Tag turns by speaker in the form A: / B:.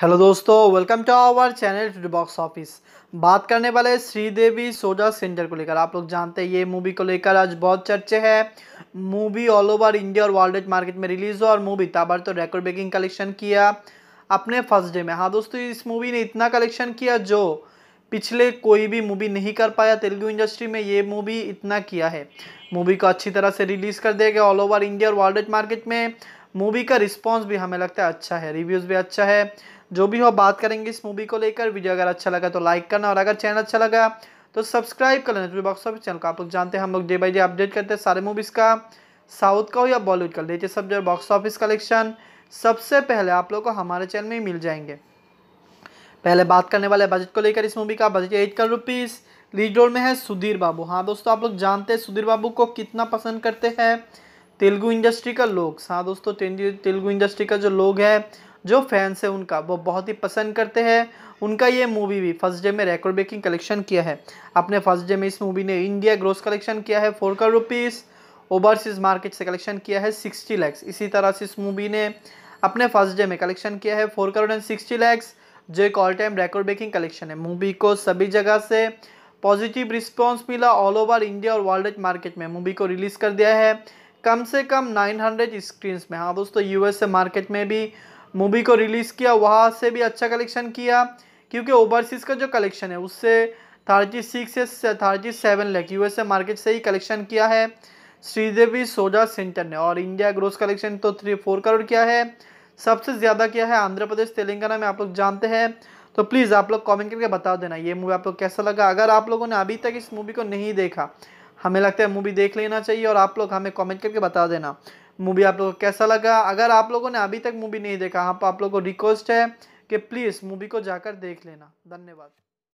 A: hello दोस्तों welcome to our channel to box office बात करने वाले श्रीदेवी सोजा सेंटर को लेकर आप लोग जानते हैं ये मूवी को लेकर आज बहुत चर्चे है मूवी ऑल ओवर इंडिया और वर्ल्ड मार्केट में रिलीज हुआ और मूवी ताबर तो रेकॉर्ड ब्रेकिंग कलेक्शन किया अपने फर्स्ट डे में हाँ दोस्तों इस मूवी ने इतना कलेक्शन किया जो पिछले कोई भी मूवी नहीं कर पाया तेलुगु इंडस्ट्री में ये मूवी इतना किया है मूवी को अच्छी तरह से रिलीज़ कर दिया गया ऑल ओवर इंडिया और वर्ल्ड मार्केट में मूवी का रिस्पांस भी हमें लगता है अच्छा है रिव्यूज़ भी अच्छा है जो भी हो बात करेंगे इस मूवी को लेकर वीडियो अगर अच्छा लगा तो लाइक करना और अगर चैनल अच्छा लगा तो सब्सक्राइब कर लेना बॉक्स ऑफिस चैनल को आप लोग जानते हैं हम लोग डे बाई डे अपडेट करते हैं सारे मूवीज़ का साउथ का हो या बॉलीवुड का लेते सब जो बॉक्स ऑफिस कलेक्शन सबसे पहले आप लोग को हमारे चैनल में ही मिल जाएंगे पहले बात करने वाले बजट को लेकर इस मूवी का budget eight crore rupees lead role में है सुधीर बाबू हाँ दोस्तों आप लोग जानते हैं सुधीर बाबू को कितना पसंद करते हैं तेलुगु इंडस्ट्री का लोग हाँ दोस्तों तेलुगु इंडस्ट्री का जो लोग है जो फैंस हैं उनका वो बहुत ही पसंद करते हैं उनका ये मूवी भी फर्स्ट डे में रेकॉर्ड ब्रेकिंग कलेक्शन किया है अपने फर्स्ट डे में इस मूवी ने इंडिया ग्रोस कलेक्शन किया है four crore rupees overseas market से कलेक्शन किया है सिक्सटी लैक्स इसी तरह से इस मूवी ने अपने फर्स्ट डे में कलेक्शन किया है four crore and sixty lakhs जो एक all time record breaking collection है मूवी को सभी जगह से पॉजिटिव रिस्पॉन्स मिला ऑल ओवर इंडिया और वर्ल्ड मार्केट में मूवी को रिलीज़ कर दिया है कम से कम 900 स्क्रीन्स में हाँ दोस्तों यूएसए मार्केट में भी मूवी को रिलीज़ किया वहाँ से भी अच्छा कलेक्शन किया क्योंकि ओवरसीज़ का जो कलेक्शन है उससे थर्टी सिक्स से thirty seven S A market से ही कलेक्शन किया है श्रीदेवी सोजा सेंटर ने और इंडिया ग्रोस कलेक्शन तो थ्री फोर करोड़ किया है सबसे ज़्यादा किया है आंध्र प्रदेश तेलंगाना में आप लोग जानते हैं तो प्लीज़ आप लोग कमेंट करके बता देना ये मूवी आप लोग कैसा लगा अगर आप लोगों ने अभी तक इस मूवी को नहीं देखा हमें लगता है मूवी देख लेना चाहिए और आप लोग हमें कॉमेंट करके बता देना मूवी आप लोगों को कैसा लगा अगर आप लोगों ने अभी तक मूवी नहीं देखा आप हाँ, तो आप लोगों को रिक्वेस्ट है कि प्लीज़ मूवी को जाकर देख लेना धन्यवाद